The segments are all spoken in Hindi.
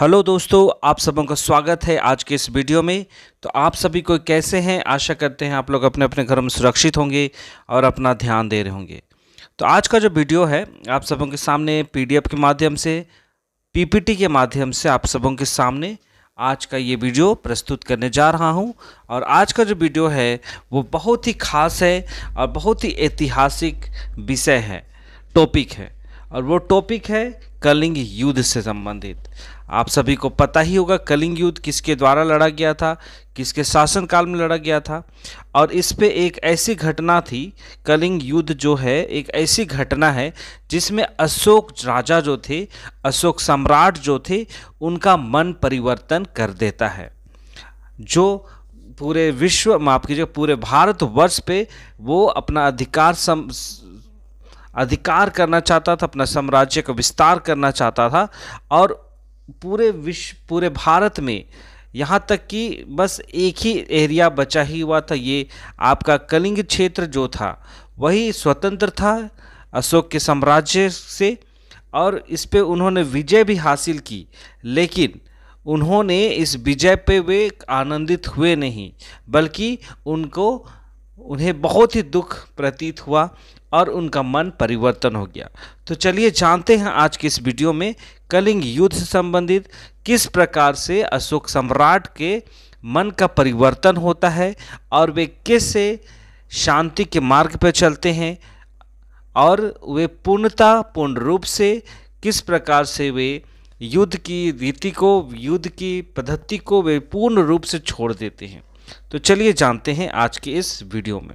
हेलो दोस्तों आप सबों का स्वागत है आज के इस वीडियो में तो आप सभी को कैसे हैं आशा करते हैं आप लोग अपने अपने घर में सुरक्षित होंगे और अपना ध्यान दे रहे होंगे तो आज का जो वीडियो है आप सबों के सामने पीडीएफ के माध्यम से पीपीटी के माध्यम से आप सबों के सामने आज का ये वीडियो प्रस्तुत करने जा रहा हूँ और आज का जो वीडियो है वो बहुत ही खास है और बहुत ही ऐतिहासिक विषय है टॉपिक है और वो टॉपिक है कलिंग युद्ध से संबंधित आप सभी को पता ही होगा कलिंग युद्ध किसके द्वारा लड़ा गया था किसके शासनकाल में लड़ा गया था और इस पे एक ऐसी घटना थी कलिंग युद्ध जो है एक ऐसी घटना है जिसमें अशोक राजा जो थे अशोक सम्राट जो थे उनका मन परिवर्तन कर देता है जो पूरे विश्व माफ कीजिए पूरे भारतवर्ष पे वो अपना अधिकार सम अधिकार करना चाहता था अपना साम्राज्य का विस्तार करना चाहता था और पूरे विश्व पूरे भारत में यहाँ तक कि बस एक ही एरिया बचा ही हुआ था ये आपका कलिंग क्षेत्र जो था वही स्वतंत्र था अशोक के साम्राज्य से और इस पे उन्होंने विजय भी हासिल की लेकिन उन्होंने इस विजय पे वे आनंदित हुए नहीं बल्कि उनको उन्हें बहुत ही दुख प्रतीत हुआ और उनका मन परिवर्तन हो गया तो चलिए जानते हैं आज के इस वीडियो में कलिंग युद्ध से संबंधित किस प्रकार से अशोक सम्राट के मन का परिवर्तन होता है और वे कैसे शांति के मार्ग पर चलते हैं और वे पूर्णता पूर्ण रूप से किस प्रकार से वे युद्ध की रीति को युद्ध की पद्धति को वे पूर्ण रूप से छोड़ देते हैं तो चलिए जानते हैं आज के इस वीडियो में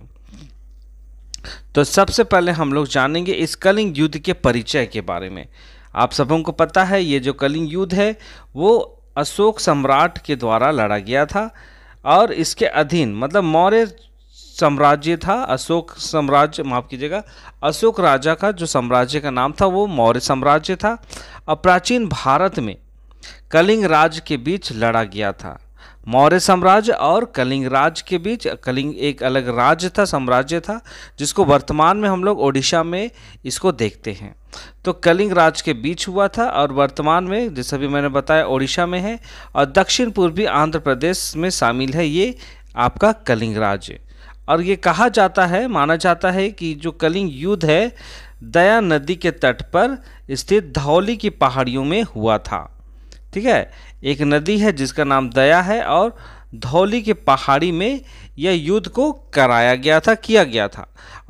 तो सबसे पहले हम लोग जानेंगे इस कलिंग युद्ध के परिचय के बारे में आप सबों को पता है ये जो कलिंग युद्ध है वो अशोक सम्राट के द्वारा लड़ा गया था और इसके अधीन मतलब मौर्य साम्राज्य था अशोक साम्राज्य माफ कीजिएगा अशोक राजा का जो साम्राज्य का नाम था वो मौर्य साम्राज्य था और प्राचीन भारत में कलिंग राज के बीच लड़ा गया था मौर्य साम्राज्य और कलिंग राज के बीच कलिंग एक अलग राज्य था साम्राज्य था जिसको वर्तमान में हम लोग ओडिशा में इसको देखते हैं तो कलिंग राज के बीच हुआ था और वर्तमान में जैसा भी मैंने बताया ओडिशा में है और दक्षिण पूर्वी आंध्र प्रदेश में शामिल है ये आपका कलिंग राज्य और ये कहा जाता है माना जाता है कि जो कलिंग युद्ध है दया नदी के तट पर स्थित धौली की पहाड़ियों में हुआ था ठीक है एक नदी है जिसका नाम दया है और धौली के पहाड़ी में यह युद्ध को कराया गया था किया गया था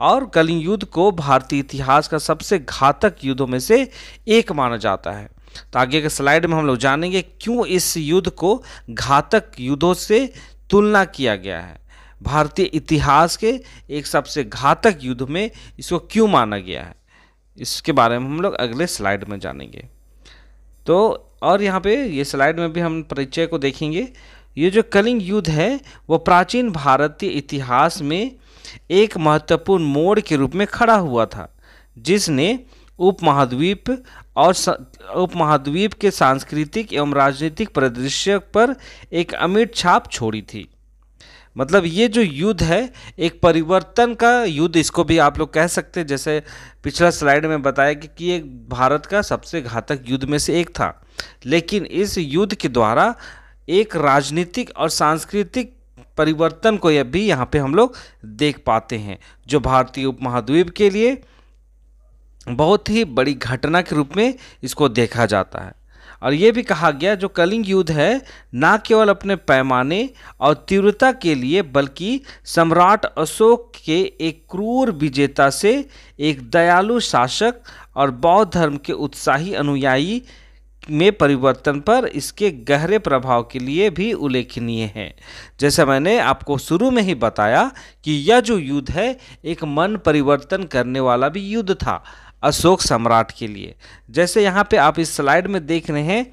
और कलिंग युद्ध को भारतीय इतिहास का सबसे घातक युद्धों में से एक माना जाता है तो आगे के स्लाइड में हम लोग जानेंगे क्यों इस युद्ध को घातक युद्धों से तुलना किया गया है भारतीय इतिहास के एक सबसे घातक युद्ध में इसको क्यों माना गया है इसके बारे में हम लोग अगले स्लाइड में जानेंगे तो और यहाँ पे ये स्लाइड में भी हम परिचय को देखेंगे ये जो कलिंग युद्ध है वो प्राचीन भारतीय इतिहास में एक महत्वपूर्ण मोड़ के रूप में खड़ा हुआ था जिसने उपमहाद्वीप और उपमहाद्वीप के सांस्कृतिक एवं राजनीतिक परिदृश्य पर एक अमिट छाप छोड़ी थी मतलब ये जो युद्ध है एक परिवर्तन का युद्ध इसको भी आप लोग कह सकते हैं जैसे पिछला स्लाइड में बताया कि, कि ये भारत का सबसे घातक युद्ध में से एक था लेकिन इस युद्ध के द्वारा एक राजनीतिक और सांस्कृतिक परिवर्तन को यह भी यहाँ पे हम लोग देख पाते हैं जो भारतीय उपमहाद्वीप के लिए बहुत ही बड़ी घटना के रूप में इसको देखा जाता है और ये भी कहा गया जो कलिंग युद्ध है ना केवल अपने पैमाने और तीव्रता के लिए बल्कि सम्राट अशोक के एक क्रूर विजेता से एक दयालु शासक और बौद्ध धर्म के उत्साही अनुयायी में परिवर्तन पर इसके गहरे प्रभाव के लिए भी उल्लेखनीय है जैसे मैंने आपको शुरू में ही बताया कि यह जो युद्ध है एक मन परिवर्तन करने वाला भी युद्ध था अशोक सम्राट के लिए जैसे यहाँ पे आप इस स्लाइड में देख रहे हैं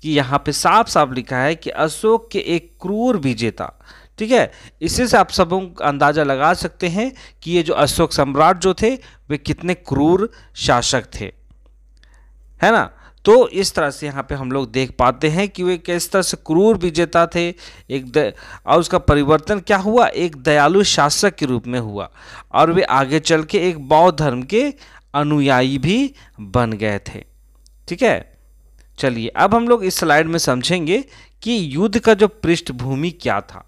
कि यहाँ पे साफ साफ लिखा है कि अशोक के एक क्रूर विजेता ठीक है इससे से आप सब अंदाज़ा लगा सकते हैं कि ये जो अशोक सम्राट जो थे वे कितने क्रूर शासक थे है ना तो इस तरह से यहाँ पे हम लोग देख पाते हैं कि वे किस तरह से क्रूर विजेता थे एक द... और उसका परिवर्तन क्या हुआ एक दयालु शासक के रूप में हुआ और वे आगे चल के एक बौद्ध धर्म के अनुयायी भी बन गए थे ठीक है चलिए अब हम लोग इस स्लाइड में समझेंगे कि युद्ध का जो पृष्ठभूमि क्या था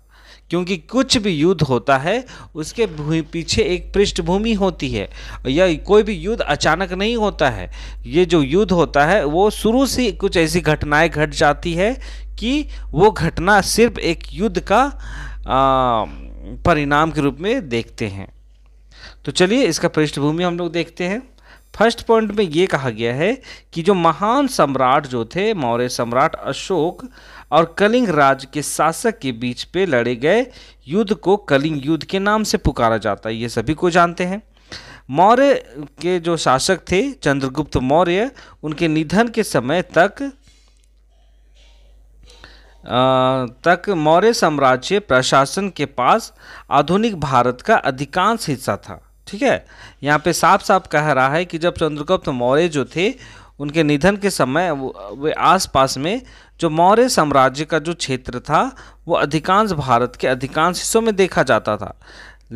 क्योंकि कुछ भी युद्ध होता है उसके पीछे एक पृष्ठभूमि होती है या कोई भी युद्ध अचानक नहीं होता है ये जो युद्ध होता है वो शुरू से कुछ ऐसी घटनाएं घट जाती है कि वो घटना सिर्फ एक युद्ध का परिणाम के रूप में देखते हैं तो चलिए इसका पृष्ठभूमि हम लोग देखते हैं फर्स्ट पॉइंट में ये कहा गया है कि जो महान सम्राट जो थे मौर्य सम्राट अशोक और कलिंग राज के शासक के बीच पे लड़े गए युद्ध को कलिंग युद्ध के नाम से पुकारा जाता है ये सभी को जानते हैं मौर्य के जो शासक थे चंद्रगुप्त मौर्य उनके निधन के समय तक तक मौर्य साम्राज्य प्रशासन के पास आधुनिक भारत का अधिकांश हिस्सा था ठीक है यहाँ पे साफ साफ कह रहा है कि जब चंद्रगुप्त मौर्य जो थे उनके निधन के समय वे आसपास में जो मौर्य साम्राज्य का जो क्षेत्र था वो अधिकांश भारत के अधिकांश हिस्सों में देखा जाता था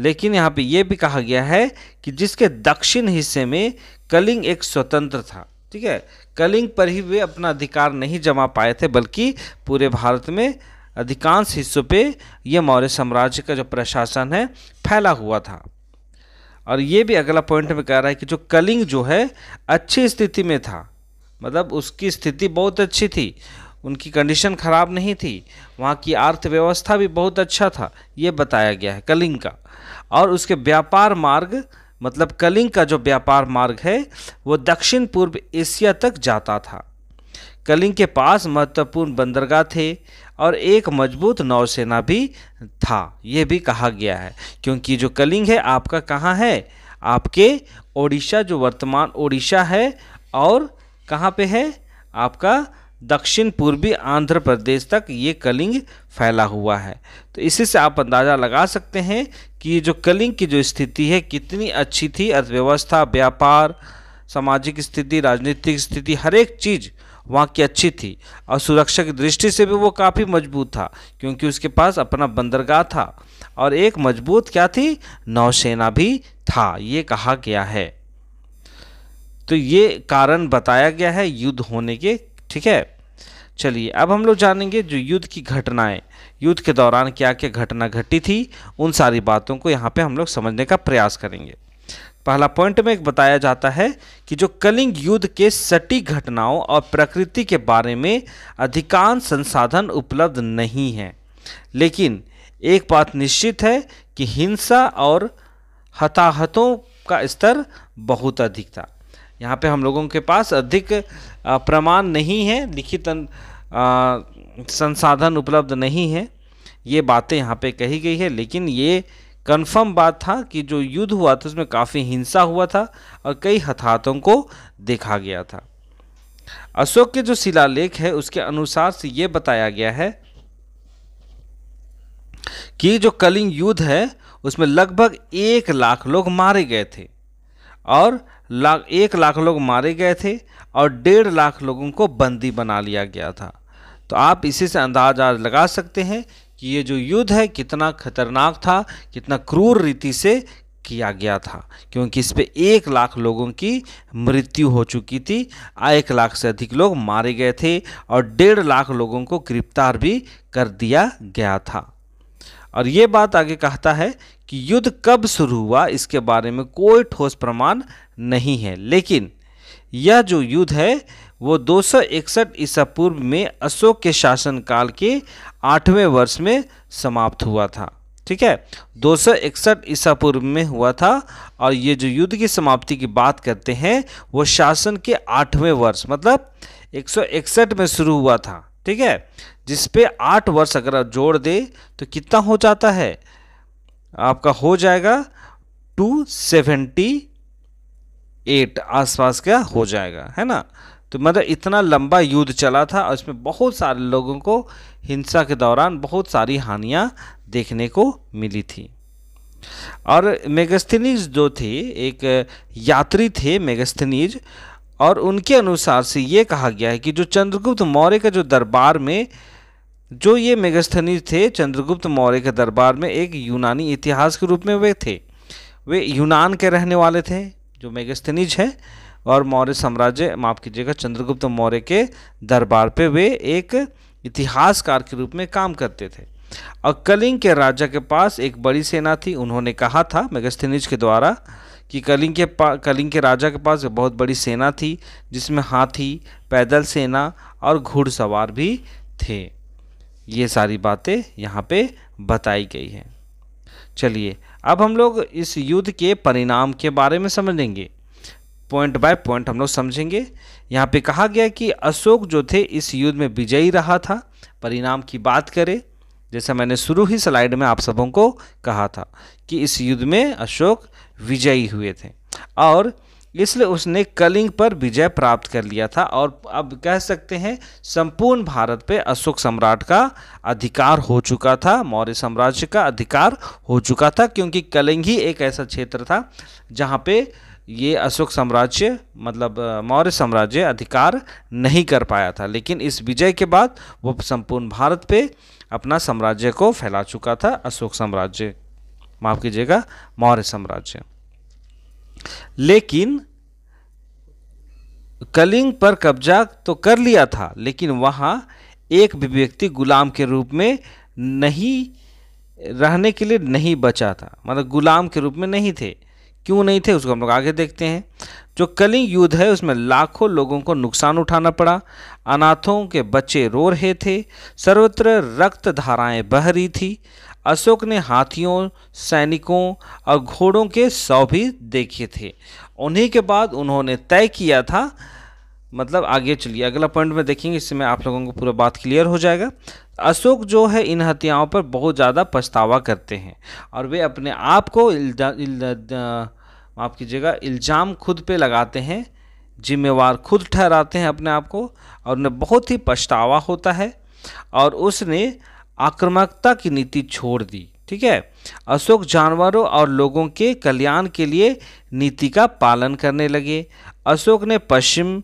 लेकिन यहाँ पे ये भी कहा गया है कि जिसके दक्षिण हिस्से में कलिंग एक स्वतंत्र था ठीक है कलिंग पर ही वे अपना अधिकार नहीं जमा पाए थे बल्कि पूरे भारत में अधिकांश हिस्सों पे ये मौर्य साम्राज्य का जो प्रशासन है फैला हुआ था और ये भी अगला पॉइंट में कह रहा है कि जो कलिंग जो है अच्छी स्थिति में था मतलब उसकी स्थिति बहुत अच्छी थी उनकी कंडीशन ख़राब नहीं थी वहाँ की अर्थव्यवस्था भी बहुत अच्छा था ये बताया गया है कलिंग का और उसके व्यापार मार्ग मतलब कलिंग का जो व्यापार मार्ग है वो दक्षिण पूर्व एशिया तक जाता था कलिंग के पास महत्वपूर्ण बंदरगाह थे और एक मजबूत नौसेना भी था ये भी कहा गया है क्योंकि जो कलिंग है आपका कहाँ है आपके ओडिशा जो वर्तमान ओडिशा है और कहाँ पे है आपका दक्षिण पूर्वी आंध्र प्रदेश तक ये कलिंग फैला हुआ है तो इसी से आप अंदाज़ा लगा सकते हैं कि जो कलिंग की जो स्थिति है कितनी अच्छी थी अर्थव्यवस्था व्यापार सामाजिक स्थिति राजनीतिक स्थिति हर एक चीज़ वहाँ की अच्छी थी और सुरक्षा की दृष्टि से भी वो काफ़ी मजबूत था क्योंकि उसके पास अपना बंदरगाह था और एक मजबूत क्या थी नौसेना भी था ये कहा गया है तो ये कारण बताया गया है युद्ध होने के ठीक है चलिए अब हम लोग जानेंगे जो युद्ध की घटनाएं युद्ध के दौरान क्या क्या घटना घटी थी उन सारी बातों को यहाँ पे हम लोग समझने का प्रयास करेंगे पहला पॉइंट में बताया जाता है कि जो कलिंग युद्ध के सटी घटनाओं और प्रकृति के बारे में अधिकांश संसाधन उपलब्ध नहीं है लेकिन एक बात निश्चित है कि हिंसा और हताहतों का स्तर बहुत अधिक था यहाँ पे हम लोगों के पास अधिक प्रमाण नहीं है लिखित अं, संसाधन उपलब्ध नहीं है ये बातें यहाँ पे कही गई है लेकिन ये कंफर्म बात था कि जो युद्ध हुआ था उसमें काफ़ी हिंसा हुआ था और कई हथातों को देखा गया था अशोक के जो शिलालेख है उसके अनुसार से ये बताया गया है कि जो कलिंग युद्ध है उसमें लगभग एक लाख लोग मारे गए थे और लाख एक लाख लोग मारे गए थे और डेढ़ लाख लोगों को बंदी बना लिया गया था तो आप इसी से अंदाज लगा सकते हैं कि ये जो युद्ध है कितना खतरनाक था कितना क्रूर रीति से किया गया था क्योंकि इस पे एक लाख लोगों की मृत्यु हो चुकी थी एक लाख से अधिक लोग मारे गए थे और डेढ़ लाख लोगों को गिरफ्तार भी कर दिया गया था और ये बात आगे कहता है कि युद्ध कब शुरू हुआ इसके बारे में कोई ठोस प्रमाण नहीं है लेकिन यह जो युद्ध है वो दो सौ इकसठ ईसा पूर्व में अशोक के शासनकाल के आठवें वर्ष में समाप्त हुआ था ठीक है दो सौ इकसठ ईसा पूर्व में हुआ था और ये जो युद्ध की समाप्ति की बात करते हैं वो शासन के आठवें वर्ष मतलब एक सौ इकसठ में शुरू हुआ था ठीक है जिस पे आठ वर्ष अगर आप जोड़ दे तो कितना हो जाता है आपका हो जाएगा टू सेवेंटी एट आसपास का हो जाएगा है ना तो मतलब इतना लंबा युद्ध चला था और इसमें बहुत सारे लोगों को हिंसा के दौरान बहुत सारी हानियाँ देखने को मिली थी और मेगस्थनीज जो थे एक यात्री थे मेगस्थनीज और उनके अनुसार से ये कहा गया है कि जो चंद्रगुप्त मौर्य के जो दरबार में जो ये मेगस्थनीज थे चंद्रगुप्त मौर्य के दरबार में एक यूनानी इतिहास के रूप में वे थे वे यूनान के रहने वाले थे जो मेगस्थनीज है और मौर्य साम्राज्य माफ़ कीजिएगा चंद्रगुप्त मौर्य के दरबार पे वे एक इतिहासकार के रूप में काम करते थे और कलिंग के राजा के पास एक बड़ी सेना थी उन्होंने कहा था मेगस्थनिज के द्वारा कि कलिंग के पा कलिंग के राजा के पास बहुत बड़ी सेना थी जिसमें हाथी पैदल सेना और घुड़सवार भी थे ये सारी बातें यहाँ पे बताई गई हैं चलिए अब हम लोग इस युद्ध के परिणाम के बारे में समझेंगे पॉइंट बाय पॉइंट हम लोग समझेंगे यहाँ पे कहा गया कि अशोक जो थे इस युद्ध में विजयी रहा था परिणाम की बात करें जैसा मैंने शुरू ही स्लाइड में आप सबों को कहा था कि इस युद्ध में अशोक विजयी हुए थे और इसलिए उसने कलिंग पर विजय प्राप्त कर लिया था और अब कह सकते हैं संपूर्ण भारत पे अशोक सम्राट का अधिकार हो चुका था मौर्य साम्राज्य का अधिकार हो चुका था क्योंकि कलिंग ही एक ऐसा क्षेत्र था जहाँ पे ये अशोक साम्राज्य मतलब मौर्य साम्राज्य अधिकार नहीं कर पाया था लेकिन इस विजय के बाद वो संपूर्ण भारत पे अपना साम्राज्य को फैला चुका था अशोक साम्राज्य माफ कीजिएगा मौर्य साम्राज्य लेकिन कलिंग पर कब्जा तो कर लिया था लेकिन वहाँ एक भी व्यक्ति गुलाम के रूप में नहीं रहने के लिए नहीं बचा था मतलब गुलाम के रूप में नहीं थे क्यों नहीं थे उसको हम लोग आगे देखते हैं जो कलिंग युद्ध है उसमें लाखों लोगों को नुकसान उठाना पड़ा अनाथों के बच्चे रो रहे थे सर्वत्र रक्त धाराएं बह रही थी अशोक ने हाथियों सैनिकों और घोड़ों के सौ भी देखे थे उन्हीं के बाद उन्होंने तय किया था मतलब आगे चलिए अगला पॉइंट में देखेंगे इससे मैं आप लोगों को पूरा बात क्लियर हो जाएगा अशोक जो है इन हत्याओं पर बहुत ज़्यादा पछतावा करते हैं और वे अपने आप को माफ़ कीजिएगा इल्ज़ाम खुद पे लगाते हैं जिम्मेवार खुद ठहराते हैं अपने आप को और उन्हें बहुत ही पछतावा होता है और उसने आक्रामकता की नीति छोड़ दी ठीक है अशोक जानवरों और लोगों के कल्याण के लिए नीति का पालन करने लगे अशोक ने पश्चिम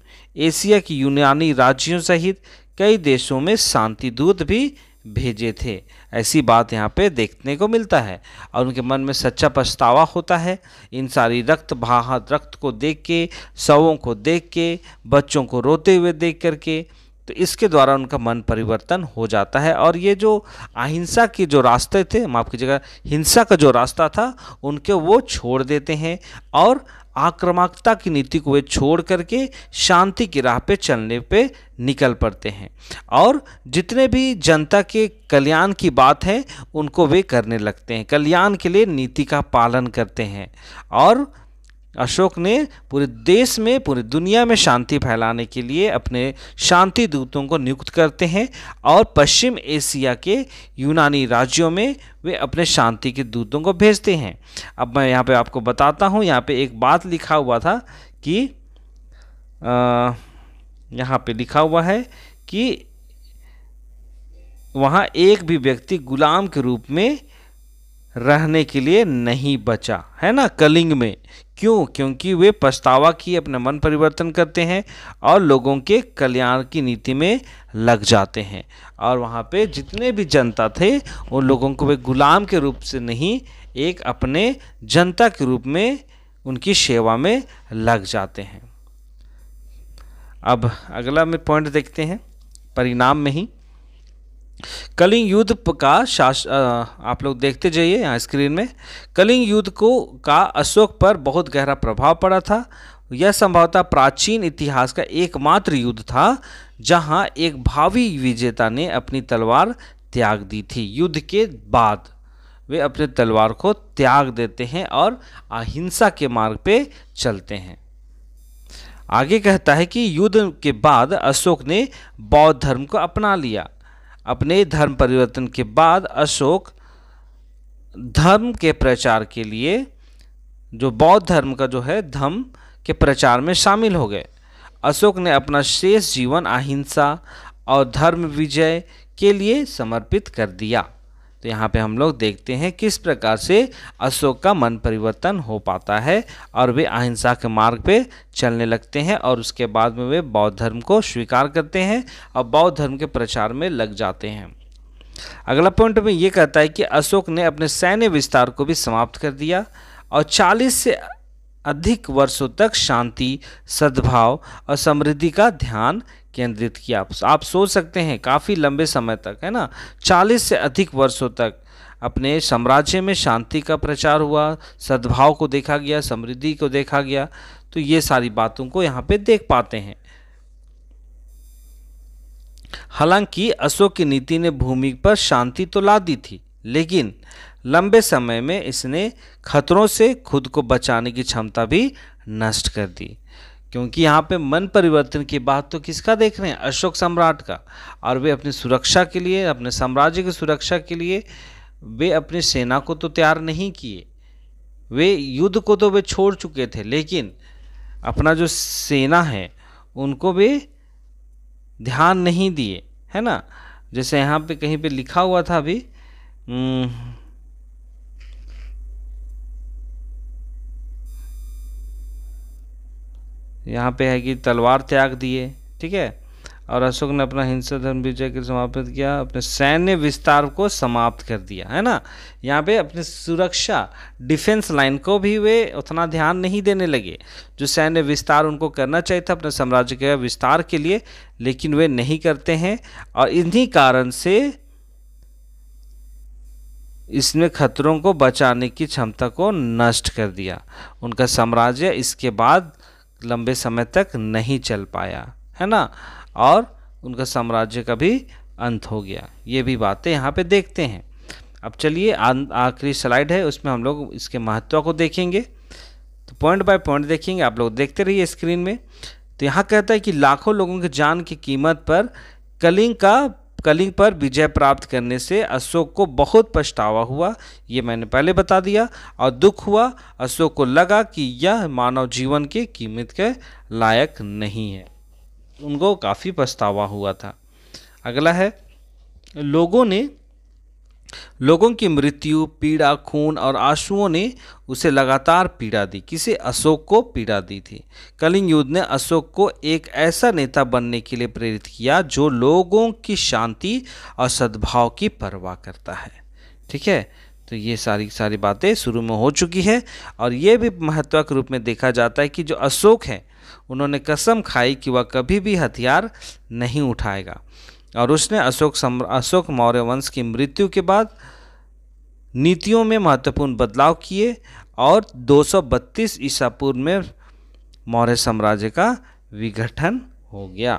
एशिया की यूनानी राज्यों सहित कई देशों में शांति दूत भी भेजे थे ऐसी बात यहाँ पे देखने को मिलता है और उनके मन में सच्चा पछतावा होता है इन सारी रक्त भाह रक्त को देख के शवों को देख के बच्चों को रोते हुए देख करके तो इसके द्वारा उनका मन परिवर्तन हो जाता है और ये जो अहिंसा के जो रास्ते थे माफ कीजिएगा हिंसा का जो रास्ता था उनके वो छोड़ देते हैं और आक्रामकता की नीति को वे छोड़ करके शांति की राह पे चलने पे निकल पड़ते हैं और जितने भी जनता के कल्याण की बात है उनको वे करने लगते हैं कल्याण के लिए नीति का पालन करते हैं और अशोक ने पूरे देश में पूरी दुनिया में शांति फैलाने के लिए अपने शांति दूतों को नियुक्त करते हैं और पश्चिम एशिया के यूनानी राज्यों में वे अपने शांति के दूतों को भेजते हैं अब मैं यहाँ पे आपको बताता हूँ यहाँ पे एक बात लिखा हुआ था कि यहाँ पे लिखा हुआ है कि वहाँ एक भी व्यक्ति गुलाम के रूप में रहने के लिए नहीं बचा है ना कलिंग में क्यों क्योंकि वे पछतावा की अपना मन परिवर्तन करते हैं और लोगों के कल्याण की नीति में लग जाते हैं और वहाँ पे जितने भी जनता थे उन लोगों को वे गुलाम के रूप से नहीं एक अपने जनता के रूप में उनकी सेवा में लग जाते हैं अब अगला में पॉइंट देखते हैं परिणाम में ही कलिंग युद्ध का शास आप लोग देखते जाइए यहाँ स्क्रीन में कलिंग युद्ध को का अशोक पर बहुत गहरा प्रभाव पड़ा था यह संभवतः प्राचीन इतिहास का एकमात्र युद्ध था जहाँ एक भावी विजेता ने अपनी तलवार त्याग दी थी युद्ध के बाद वे अपने तलवार को त्याग देते हैं और अहिंसा के मार्ग पे चलते हैं आगे कहता है कि युद्ध के बाद अशोक ने बौद्ध धर्म को अपना लिया अपने धर्म परिवर्तन के बाद अशोक धर्म के प्रचार के लिए जो बौद्ध धर्म का जो है धर्म के प्रचार में शामिल हो गए अशोक ने अपना शेष जीवन अहिंसा और धर्म विजय के लिए समर्पित कर दिया तो यहाँ पे हम लोग देखते हैं किस प्रकार से अशोक का मन परिवर्तन हो पाता है और वे अहिंसा के मार्ग पे चलने लगते हैं और उसके बाद में वे बौद्ध धर्म को स्वीकार करते हैं और बौद्ध धर्म के प्रचार में लग जाते हैं अगला पॉइंट में ये कहता है कि अशोक ने अपने सैन्य विस्तार को भी समाप्त कर दिया और चालीस से अधिक वर्षों तक शांति सद्भाव और समृद्धि का ध्यान केंद्रित किया आप सोच सकते हैं काफ़ी लंबे समय तक है ना 40 से अधिक वर्षों तक अपने साम्राज्य में शांति का प्रचार हुआ सद्भाव को देखा गया समृद्धि को देखा गया तो ये सारी बातों को यहाँ पे देख पाते हैं हालांकि अशोक की नीति ने भूमि पर शांति तो ला दी थी लेकिन लंबे समय में इसने खतरों से खुद को बचाने की क्षमता भी नष्ट कर दी क्योंकि यहाँ पे मन परिवर्तन की बात तो किसका देख रहे हैं अशोक सम्राट का और वे अपनी सुरक्षा के लिए अपने साम्राज्य की सुरक्षा के लिए वे अपनी सेना को तो तैयार नहीं किए वे युद्ध को तो वे छोड़ चुके थे लेकिन अपना जो सेना है उनको वे ध्यान नहीं दिए है ना जैसे यहाँ पे कहीं पे लिखा हुआ था अभी यहाँ पे है कि तलवार त्याग दिए ठीक है और अशोक ने अपना हिंसा धर्म विजय के समाप्त किया अपने सैन्य विस्तार को समाप्त कर दिया है ना यहाँ पे अपने सुरक्षा डिफेंस लाइन को भी वे उतना ध्यान नहीं देने लगे जो सैन्य विस्तार उनको करना चाहिए था अपने साम्राज्य के विस्तार के लिए लेकिन वे नहीं करते हैं और इन्हीं कारण से इसने खतरों को बचाने की क्षमता को नष्ट कर दिया उनका साम्राज्य इसके बाद लंबे समय तक नहीं चल पाया है ना और उनका साम्राज्य का भी अंत हो गया ये भी बातें यहाँ पे देखते हैं अब चलिए आखिरी स्लाइड है उसमें हम लोग इसके महत्व को देखेंगे तो पॉइंट बाय पॉइंट देखेंगे आप लोग देखते रहिए स्क्रीन में तो यहाँ कहता है कि लाखों लोगों की जान की कीमत पर कलिंग का कलिंग पर विजय प्राप्त करने से अशोक को बहुत पछतावा हुआ ये मैंने पहले बता दिया और दुख हुआ अशोक को लगा कि यह मानव जीवन के कीमत के लायक नहीं है उनको काफ़ी पछतावा हुआ था अगला है लोगों ने लोगों की मृत्यु पीड़ा खून और आंसुओं ने उसे लगातार पीड़ा दी किसे अशोक को पीड़ा दी थी कलिंग युद्ध ने अशोक को एक ऐसा नेता बनने के लिए प्रेरित किया जो लोगों की शांति और सद्भाव की परवाह करता है ठीक है तो ये सारी सारी बातें शुरू में हो चुकी है और ये भी महत्व के रूप में देखा जाता है कि जो अशोक हैं उन्होंने कसम खाई कि वह कभी भी हथियार नहीं उठाएगा और उसने अशोक अशोक मौर्य वंश की मृत्यु के बाद नीतियों में महत्वपूर्ण बदलाव किए और 232 ईसा पूर्व में मौर्य साम्राज्य का विघटन हो गया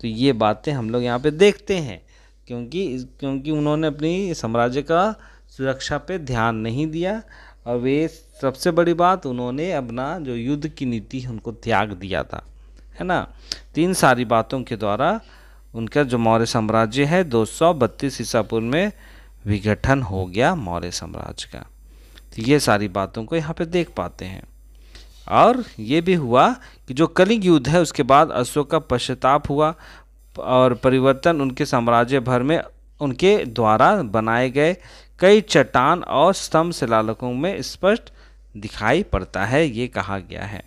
तो ये बातें हम लोग यहाँ पे देखते हैं क्योंकि क्योंकि उन्होंने अपनी साम्राज्य का सुरक्षा पे ध्यान नहीं दिया और वे सबसे बड़ी बात उन्होंने अपना जो युद्ध की नीति उनको त्याग दिया था है ना तीन सारी बातों के द्वारा उनका जो मौर्य साम्राज्य है दो सौ बत्तीस ईसापुर में विघटन हो गया मौर्य साम्राज्य का तो ये सारी बातों को यहाँ पे देख पाते हैं और ये भी हुआ कि जो कलिंग युद्ध है उसके बाद अशोक का पश्चाताप हुआ और परिवर्तन उनके साम्राज्य भर में उनके द्वारा बनाए गए कई चट्टान और स्तंभ लालकों में स्पष्ट दिखाई पड़ता है ये कहा गया है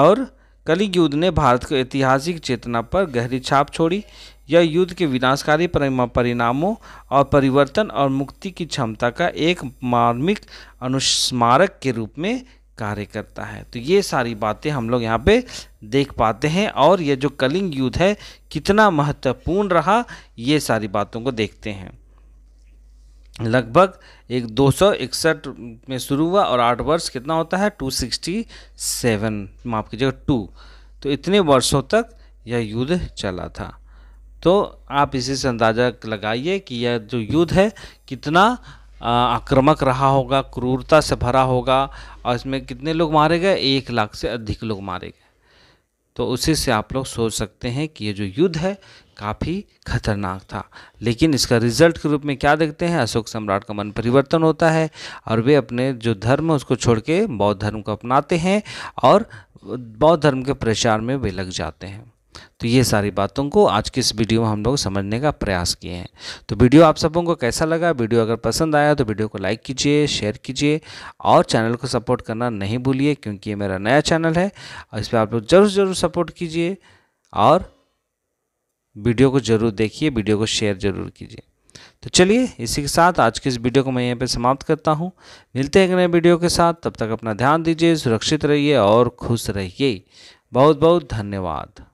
और कलिंग युद्ध ने भारत को ऐतिहासिक चेतना पर गहरी छाप छोड़ी यह युद्ध के विनाशकारी परिणामों और परिवर्तन और मुक्ति की क्षमता का एक मार्मिक अनुस्मारक के रूप में कार्य करता है तो ये सारी बातें हम लोग यहाँ पे देख पाते हैं और यह जो कलिंग युद्ध है कितना महत्वपूर्ण रहा ये सारी बातों को देखते हैं लगभग एक दो सौ इकसठ में शुरू हुआ और आठ वर्ष कितना होता है टू सिक्सटी सेवन माफ़ कीजिएगा टू तो इतने वर्षों तक यह युद्ध चला था तो आप इसी से अंदाज़ा लगाइए कि यह जो युद्ध है कितना आक्रामक रहा होगा क्रूरता से भरा होगा और इसमें कितने लोग मारे गए एक लाख से अधिक लोग मारे गए तो उसी से आप लोग सोच सकते हैं कि ये जो युद्ध है काफ़ी खतरनाक था लेकिन इसका रिजल्ट के रूप में क्या देखते हैं अशोक सम्राट का मन परिवर्तन होता है और वे अपने जो धर्म है उसको छोड़ के बौद्ध धर्म को अपनाते हैं और बौद्ध धर्म के प्रचार में वे लग जाते हैं तो ये सारी बातों को आज की इस वीडियो में हम लोग समझने का प्रयास किए हैं तो वीडियो आप सबों को कैसा लगा वीडियो अगर पसंद आया तो वीडियो को लाइक कीजिए शेयर कीजिए और चैनल को सपोर्ट करना नहीं भूलिए क्योंकि ये मेरा नया चैनल है और इस पर आप लोग ज़रूर ज़रूर सपोर्ट कीजिए और वीडियो को ज़रूर देखिए वीडियो को शेयर ज़रूर कीजिए तो चलिए इसी के साथ आज की इस वीडियो को मैं यहाँ पर समाप्त करता हूँ मिलते हैं एक नए वीडियो के साथ तब तक अपना ध्यान दीजिए सुरक्षित रहिए और खुश रहिए बहुत बहुत धन्यवाद